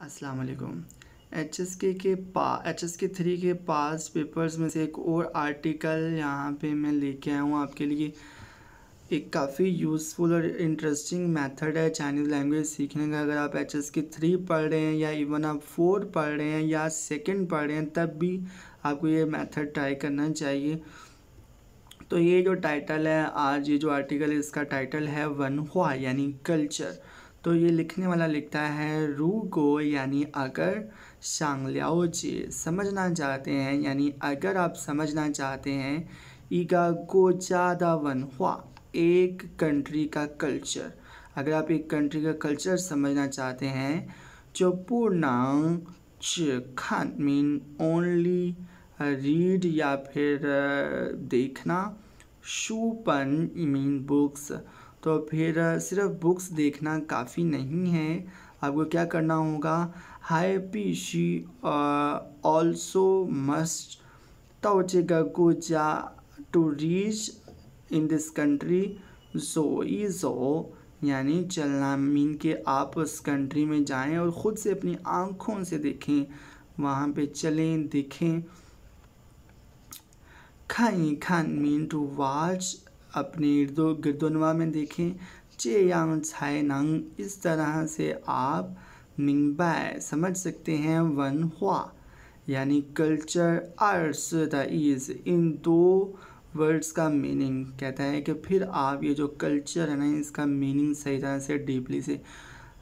अस्सलाम वालेकुम H S के के पा एच एस के थ्री के पास पेपर्स में से एक और आर्टिकल यहाँ पे मैं लेके आया हूँ आपके लिए एक काफ़ी यूज़फुल और इंटरेस्टिंग मेथड है चाइनीज़ लैंग्वेज सीखने का अगर आप एच एस के थ्री पढ़ रहे हैं या इवन आप फोर पढ़ रहे हैं या सेकंड पढ़ रहे हैं तब भी आपको ये मेथड ट्राई करना चाहिए तो ये जो टाइटल है आज ये जो आर्टिकल है इसका टाइटल है वन हुआ यानी कल्चर तो ये लिखने वाला लिखता है रू गो यानी अगर लियाओ जे समझना चाहते हैं यानी अगर आप समझना चाहते हैं ईगा को ज़्यादा हुआ एक कंट्री का कल्चर अगर आप एक कंट्री का कल्चर समझना चाहते हैं जो पूर्णांग खान मीन ओनली रीड या फिर देखना शूपन मीन बुक्स तो फिर सिर्फ बुक्स देखना काफ़ी नहीं है आपको क्या करना होगा hi P she also must जा to reach in this country जो जो यानी चलना मीन के आप उस कंट्री में जाएं और ख़ुद से अपनी आँखों से देखें वहाँ पे चलें देखें खाई खान मीन टू वाच अपने इर्दो गिरदोनवा में देखें चे यांग छाए नंग इस तरह से आप मिंगबाय समझ सकते हैं वन हुआ यानी culture arts the is in two words का मीनिंग कहता है कि फिर आप ये जो कल्चर है ना इसका मीनिंग सही तरह से डीपली से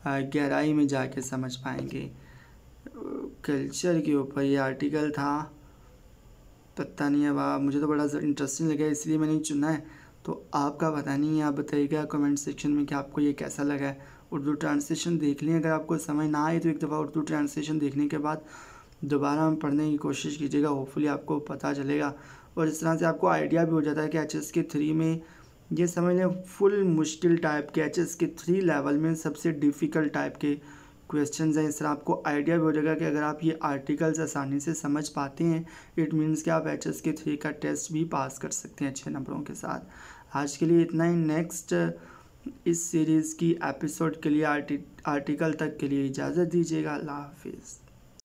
गहराई में जाके समझ पाएंगे कल्चर के ऊपर ये आर्टिकल था पता नहीं अब मुझे तो बड़ा इंटरेस्टिंग लगा इसलिए मैंने चुना है तो आपका पता नहीं है आप बताइएगा कमेंट सेक्शन में कि आपको ये कैसा लगा है उर्दू ट्रांसलेशन देख लें अगर आपको समझ ना आए तो एक दफ़ा उर्दू ट्रांसलेशन देखने के बाद दोबारा हम पढ़ने की कोशिश कीजिएगा होपफुली आपको पता चलेगा और इस तरह से आपको आइडिया भी हो जाता है कि एच एस के थ्री में ये समझ लें फुल मुश्किल टाइप के H S K three level में सबसे डिफ़िकल्ट टाइप के क्वेश्चन हैं इससे आपको आइडिया भी हो जाएगा कि अगर आप ये आर्टिकल्स आसानी से समझ पाते हैं इट मीन्स कि आप एच एस के थ्री का टेस्ट भी पास कर सकते हैं अच्छे नंबरों के साथ आज के लिए इतना ही नेक्स्ट इस सीरीज़ की एपिसोड के लिए आर्टिकल तक के लिए इजाज़त दीजिएगा अल्लाह हाफिज़